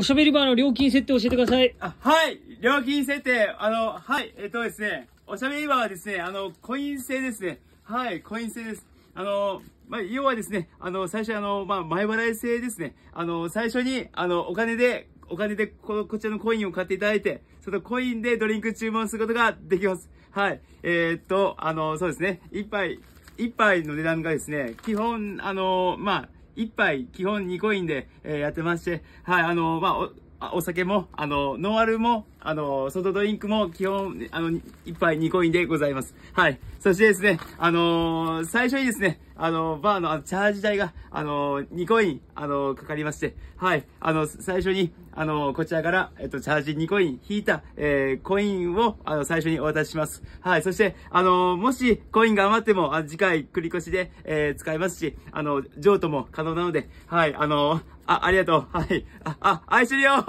おしゃべりバーの料金設定教えてください。あ、はい。料金設定、あの、はい。えっとですね、おしゃべりバーはですね、あの、コイン制ですね。はい、コイン制です。あの、まあ、要はですね、あの、最初、あの、まあ、前払い制ですね。あの、最初に、あの、お金で、お金でこ、こちらのコインを買っていただいて、そのコインでドリンク注文することができます。はい。えー、っと、あの、そうですね。一杯、一杯の値段がですね、基本、あの、まあ、1杯基本2コインで、えー、やってまして、はい、あのー、まあお、お酒も、あの、ノンアルも、あの、ソドリンクも基本、あの、一杯2コインでございます。はい。そしてですね、あの最初にですね、あの、バーのあのチャージ代が、あの、2コイン、あの、かかりまして、はい、あの、最初に、あの、こちらから、えっと、チャージ2コイン引いた、えー、コインを、あの、最初にお渡しします。はい、そして、あの、もし、コインが余っても、あ次回、繰り越しで、えー、使えますし、あの、譲渡も可能なので、はい、あの、あ、ありがとう。はい。あ、あ、愛してるよ